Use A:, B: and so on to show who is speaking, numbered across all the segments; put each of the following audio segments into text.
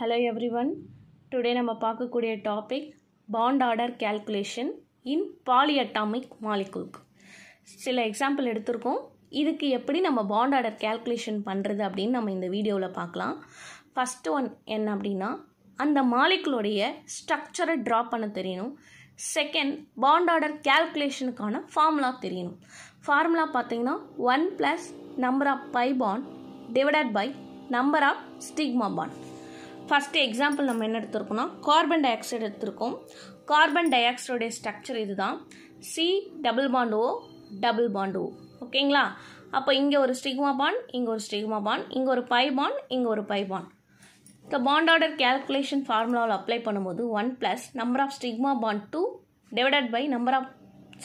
A: Hello every one today நம்ம பார்க்கக்கூடிய topic bond order calculation in polyatomic atomic சில example எடுத்திருக்கோம் இதுக்கு எப்படி நம்ம பாண்ட் ஆர்டர் கேல்குலேஷன் பண்ணுறது அப்படின்னு நம்ம இந்த வீடியோவில் பார்க்கலாம் ஃபஸ்ட்டு ஒன் என்ன அப்படின்னா அந்த மாலிகுலோடைய ஸ்ட்ரக்சரை ட்ரா பண்ண தெரியணும் செகண்ட் பாண்ட் ஆர்டர் கேல்குலேஷனுக்கான ஃபார்முலா தெரியணும் ஃபார்முலா பார்த்தீங்கன்னா one plus number of pi bond divided by number of sigma bond first example நம்ம என்ன எடுத்திருக்கோம்னா கார்பன் டை ஆக்சைடு எடுத்திருக்கோம் கார்பன் டை ஆக்சைடுடைய ஸ்ட்ரக்சர் இது தான் C double bond O double bond O ஓகேங்களா அப்போ இங்கே ஒரு ஸ்டிக்மா பாண்ட் இங்கே ஒரு ஸ்டிக்மா பாண்ட் இங்கே ஒரு பை பாண்ட் இங்கே ஒரு பை பாண்ட் இப்போ பாண்ட் ஆர்டர் கேல்குலேஷன் ஃபார்முலாவில் அப்ளை பண்ணும்போது one plus number of sigma bond two divided by number of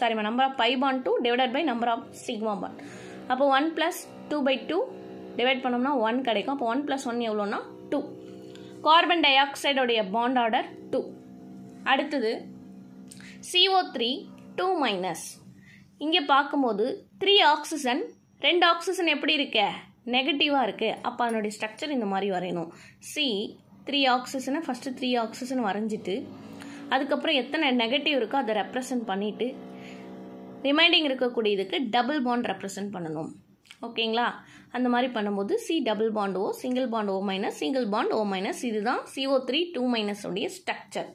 A: ma'am number of pi bond two divided by number of sigma bond அப்போ one plus two by two divide பண்ணோம்னா one கிடைக்கும் அப்போ one plus one எவ்வளோன்னா two carbon டை ஆக்சைடோடைய bond order two அடுத்தது CO three two minus இங்கே பார்க்கும்போது த்ரீ ஆக்சிஜன் ரெண்டு ஆக்சிஜன் எப்படி இருக்க நெகட்டிவாக இருக்குது அப்போ அதனுடைய ஸ்ட்ரக்சர் இந்த மாதிரி வரையணும் சி த்ரீ ஆக்சிஜனை ஃபஸ்ட்டு த்ரீ ஆக்சிஜன் வரைஞ்சிட்டு அதுக்கப்புறம் எத்தனை நெகட்டிவ் இருக்கோ அதை ரெப்ரசன்ட் பண்ணிவிட்டு ரிமைண்டிங் இருக்கக்கூடியதுக்கு டபுள் பாண்ட் ரெப்ரசன்ட் பண்ணணும் ஓகேங்களா அந்த மாதிரி பண்ணும்போது C double bond O single bond O minus single bond O minus இதுதான் சிஓ த்ரீ டூ மைனஸ் உடைய ஸ்ட்ரக்சர்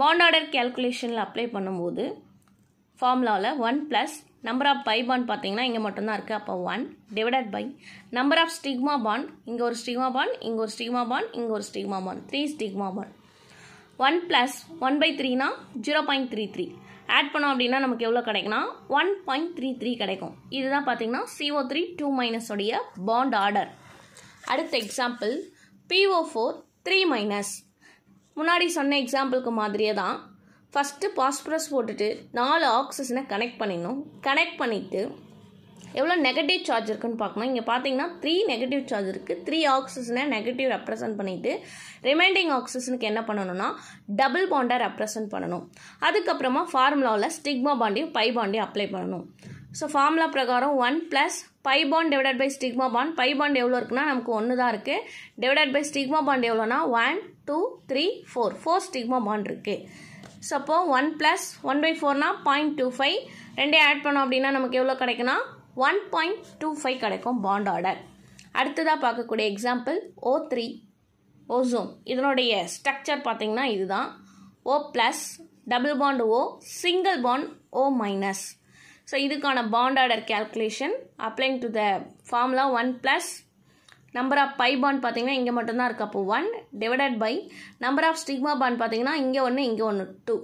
A: பாண்ட் ஆர்டர் கேல்குலேஷனில் அப்ளை பண்ணும்போது ஃபார்முலாவில் one plus number of pi bond பார்த்தீங்கன்னா இங்கே மட்டும்தான் இருக்குது அப்போ one divided by number of sigma bond இங்கே ஒரு ஸ்டிக்மா பாண்ட் இங்கே ஒரு ஸ்டிக்மா பாண்ட் இங்கே ஒரு sigma bond three sigma bond one plus one by த்ரீனா zero point three three add பண்ணோம் அப்படின்னா நமக்கு எவ்வளோ கிடைக்குன்னா ஒன் பாயிண்ட் த்ரீ த்ரீ கிடைக்கும் இதுதான் பார்த்தீங்கன்னா சிஓ த்ரீ டூ மைனஸோடைய பாண்ட் ஆர்டர் அடுத்த example PO four three minus முன்னாடி சொன்ன எக்ஸாம்பிளுக்கு மாதிரியே தான் ஃபஸ்ட்டு பாஸ்பரஸ் போட்டுட்டு நாலு ஆக்சிஜனை கனெக்ட் பண்ணிடணும் கனெக்ட் பண்ணிவிட்டு எவ்வளோ நெகட்டிவ் சார்ஜ் இருக்குன்னு பார்க்கணும் இங்கே பார்த்தீங்கன்னா த்ரீ நெகட்டிவ் சார்ஜ் இருக்குது த்ரீ ஆக்சிஜனை நெகட்டிவ் ரெப்ரசன்ட் பண்ணிவிட்டு ரிமைண்டிங் ஆக்சிஜனுக்கு என்ன பண்ணணும்னா டபுள் பாண்டை ரெப்ரசன்ட் பண்ணணும் அதுக்கப்புறமா ஃபார்முலாவில் ஸ்டிக்மா பாண்டையும் பை பாண்டையும் அப்ளை பண்ணணும் ஸோ ஃபார்முலா பிரகாரம் one plus pi bond divided by sigma bond pi bond எவ்வளோ இருக்குன்னா நமக்கு ஒன்று தான் இருக்குது டிவைடட் பை ஸ்டிக்மா பாண்ட் எவ்வளோனா one two three four four sigma bond இருக்குது ஸோ அப்போது ஒன் ப்ளஸ் ஒன் பை ஃபோர்னால் பாயிண்ட் டூ ஃபைவ் ரெண்டே ஆட் பண்ணோம் அப்படின்னா நமக்கு எவ்வளோ கிடைக்குன்னா ஒன் பாயிண்ட் டூ ஃபைவ் கிடைக்கும் பாண்ட் ஆர்டர் அடுத்ததாக பார்க்கக்கூடிய எக்ஸாம்பிள் ஓ த்ரீ ஓசோம் இதனுடைய ஸ்ட்ரக்சர் பார்த்திங்கன்னா இதுதான் O plus double bond O single bond O minus so இதுக்கான bond order calculation applying to the formula one plus number of pi bond பார்த்தீங்கன்னா இங்கே மட்டும்தான் இருக்குது அப்போ one divided by number of sigma bond பார்த்தீங்கன்னா இங்கே ஒன்று இங்கே ஒன்று டூ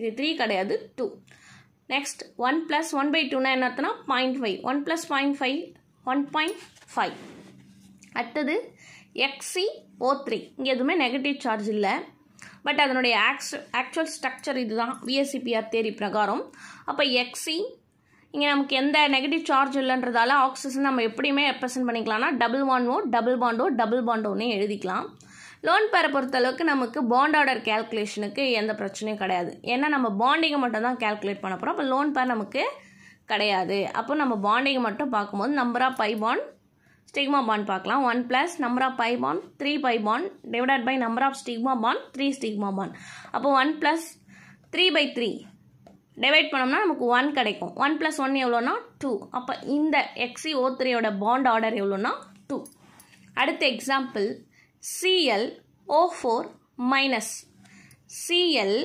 A: இது த்ரீ கிடையாது two next one plus one by டூனா என்ன அர்த்தம்னா point five one plus point five one point five அடுத்தது எக்ஸி ஓ த்ரீ இங்கே எதுவுமே நெகட்டிவ் சார்ஜ் இல்லை பட் அதனுடைய ஆக்ஸ் ஆக்சுவல் ஸ்ட்ரக்சர் இதுதான் விஎஸ்சிபிஆர் தேரி பிரகாரம் அப்போ எக்ஸி இங்கே நமக்கு எந்த நெகட்டிவ் சார்ஜ் இல்லைன்றதால ஆக்சிஜன் நம்ம எப்படியுமே ரெப்ரசன்ட் பண்ணிக்கலாம்னா டபுள் ஒன் ஓ டபுள் பாண்டோ டபுள் பாண்டோன்னே எழுதிக்கலாம் லோன் பேரை பொறுத்தளவுக்கு நமக்கு பாண்ட் ஆர்டர் கேல்குலேஷனுக்கு எந்த பிரச்சனையும் கிடையாது ஏன்னா நம்ம பாண்டிங்கை மட்டும் தான் கேல்குலேட் பண்ண போகிறோம் அப்போ லோன் பேர் நமக்கு கிடையாது அப்போ நம்ம பாண்டிங்கை மட்டும் பார்க்கும்போது number of pi bond sigma bond பார்க்கலாம் one plus number of pi bond three pi bond divided by number of sigma bond three sigma bond அப்போ one plus three by three divide பண்ணோம்னா நமக்கு ஒன் கிடைக்கும் one plus one எவ்வளோனா two அப்போ இந்த XE O த்ரீயோட bond order எவ்வளோனா two அடுத்த example CL O four minus CL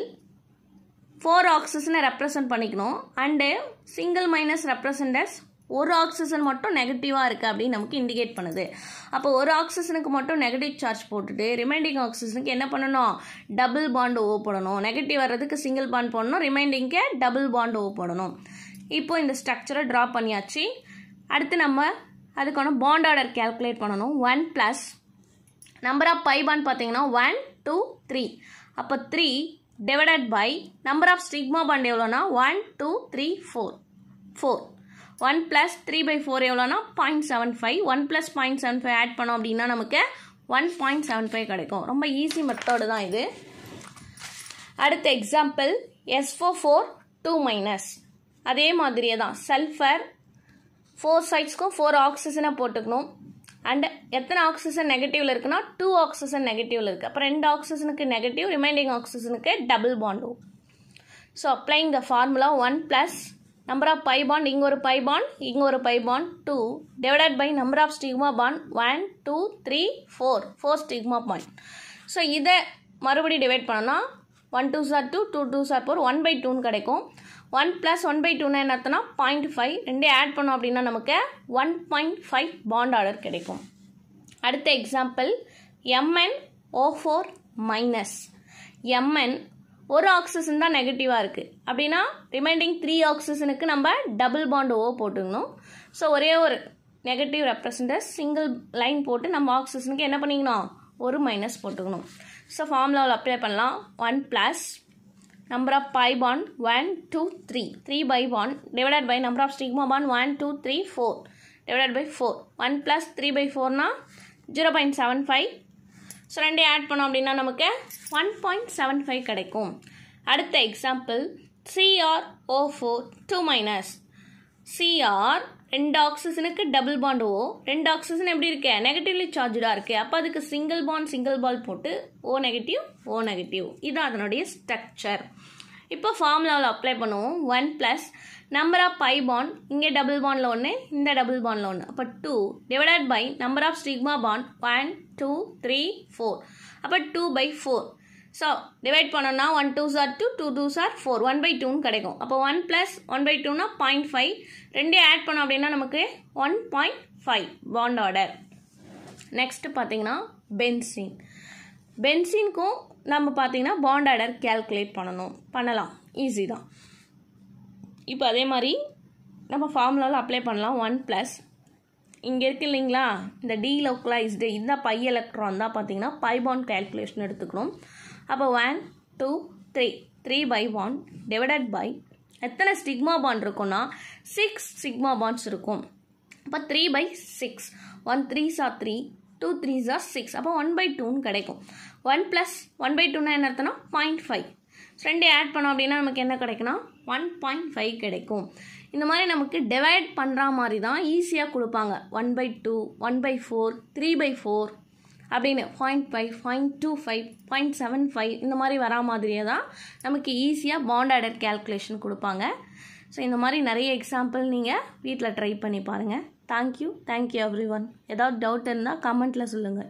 A: four ஆக்சிஜனை ரெப்ரசன்ட் பண்ணிக்கணும் அண்டு சிங்கிள் மைனஸ் ரெப்ரசன்டஸ் ஒரு ஆக்சிஜன் மட்டும் நெகட்டிவாக இருக்குது அப்படின்னு நமக்கு இண்டிகேட் பண்ணுது அப்போ ஒரு ஆக்சிஜனுக்கு மட்டும் நெகட்டிவ் சார்ஜ் போட்டுட்டு ரிமைண்டிங் ஆக்சிஜனுக்கு என்ன பண்ணணும் டபுள் பாண்டு ஓ போடணும் நெகட்டிவ் வர்றதுக்கு சிங்கிள் பாண்ட் போடணும் ரிமைண்டிங்க்கே டபுள் பாண்டு ஓ போடணும் இப்போது இந்த ஸ்ட்ரக்சரை ட்ரா பண்ணியாச்சு அடுத்து நம்ம அதுக்கான பாண்ட் ஆர்டர் கேல்குலேட் பண்ணணும் one plus number of pi bond பார்த்தீங்கன்னா ஒன் டூ த்ரீ அப்போ three divided by number of sigma bond எவ்வளோனா one two three four four one plus three by four எவ்வளோனா point seven five one plus point seven five add பண்ணோம் அப்படின்னா நமக்கு one point seven five கிடைக்கும் ரொம்ப easy method தான் இது அடுத்த example S four four two minus அதே மாதிரியே தான் சல்ஃபர் ஃபோர் சைட்ஸ்க்கும் ஃபோர் ஆக்சிஜனை போட்டுக்கணும் அண்ட் எத்தனை ஆக்சிஜன் நெகட்டிவ்ல இருக்குன்னா டூ ஆக்சிஜன் நெகட்டிவில் இருக்குது அப்போ ரெண்டு ஆக்சிஜனுக்கு நெகட்டிவ் ரிமைண்டிங் ஆக்சிஜனுக்கு double bond so applying the formula one plus number of pi bond இங்கே ஒரு பை பாண்ட் இங்கே ஒரு pi bond two divided by number of sigma bond one two three four four sigma bond so இதை மறுபடியும் divide பண்ணோன்னா one two sir two two two sir four one by டூன்னு கிடைக்கும் one plus one by டூன்னு என்ன point five ரெண்டே add பண்ணோம் அப்படின்னா நமக்கு one point five bond order கிடைக்கும் அடுத்த example MN O four minus MN ஒரு ஆக்சிஜன் தான் நெகட்டிவாக இருக்குது அப்படின்னா ரிமைண்டிங் த்ரீ ஆக்சிஜனுக்கு நம்ம டபுள் பாண்ட் ஓ போட்டுக்கணும் ஸோ ஒரே ஒரு நெகட்டிவ் ரெப்ரசன்டர் சிங்கிள் லைன் போட்டு நம்ம ஆக்சிஜனுக்கு என்ன பண்ணிக்கணும் ஒரு மைனஸ் போட்டுக்கணும் ஸோ ஃபார்முலாவில் அப்ளை பண்ணலாம் one plus number of pi bond 1, 2, 3. 3 by 1 divided by number of sigma bond 1, 2, 3, 4 divided by 4. 1 plus 3 by 4 na 0.75. So ரெண்டே ஆட் பண்ணோம் அப்படின்னா நமக்கு ஒன் பாயிண்ட் செவன் ஃபைவ் கிடைக்கும் அடுத்த example C R O four two minus CR ரெண்டு ஆக்சிஜனுக்கு double bond ஓ ரெண்டு oxygen எப்படி இருக்கு நெகட்டிவ்லி சார்ஜாக இருக்கு அப்போ அதுக்கு சிங்கிள் பாண்ட் சிங்கிள் பால் போட்டு ஓ நெகட்டிவ் ஓ நெகட்டிவ் இது அதனுடைய ஸ்ட்ரக்சர் இப்போ ஃபார்முலாவில் அப்ளை பண்ணுவோம் one plus number of pi bond இங்கே டபுள் பாண்டில் ஒன்று இந்த டபுள் பாண்டில் ஒன்று அப்போ two divided by number of sigma bond one two three four அப்போ two by four so divide பண்ணோன்னா one two sir two two two sir four one by டூன்னு கிடைக்கும் அப்போ ஒன் ப்ளஸ் ஒன் பை டூனா point five ரெண்டே add பண்ணோம் அப்படின்னா நமக்கு one point five bond order next பார்த்தீங்கன்னா பென்சின் பென்சின்க்கும் நம்ம பார்த்தீங்கன்னா பாண்ட் ஆர்டர் கேல்குலேட் பண்ணணும் பண்ணலாம் ஈஸி தான் இப்போ அதே மாதிரி நம்ம ஃபார்முலாவில் அப்ளை பண்ணலாம் ஒன் ப்ளஸ் இங்கே இருக்கு இல்லைங்களா இந்த டி டீலோக்கலைஸ்டு இந்த பை எலக்ட்ரான் தான் பார்த்தீங்கன்னா பைபாண்ட் கேல்குலேஷன் எடுத்துக்கணும் அப்போ one two three three by one divided by எத்தனை ஸ்டிக்மா பாண்ட் இருக்கும்னா சிக்ஸ் ஸ்டிக்மா பாண்ட்ஸ் இருக்கும் அப்போ three by six one three sir three two three sir six அப்போ ஒன் பை டூன்னு கிடைக்கும் ஒன் ப்ளஸ் ஒன் பை டூன்னா என்ன அர்த்தம்னா பாயிண்ட் ஃபைவ் ரெண்டு ஆட் பண்ணோம் அப்படின்னா நமக்கு என்ன கிடைக்குன்னா ஒன் பாயிண்ட் ஃபைவ் கிடைக்கும் இந்த மாதிரி நமக்கு டிவைட் பண்ணுற மாதிரி தான் ஈஸியாக கொடுப்பாங்க one by two one by four three by four அப்படின்னு point five point two five point seven five இந்த மாதிரி வரா மாதிரியே தான் நமக்கு ஈஸியாக பாண்ட் ஆடர் கேல்குலேஷன் கொடுப்பாங்க ஸோ இந்த மாதிரி நிறைய எக்ஸாம்பிள் நீங்கள் வீட்டில் ட்ரை பண்ணி பாருங்கள் தேங்க்யூ தேங்க்யூ எவ்ரி ஒன் ஏதாவது டவுட் இருந்தால் கமெண்ட்டில் சொல்லுங்கள்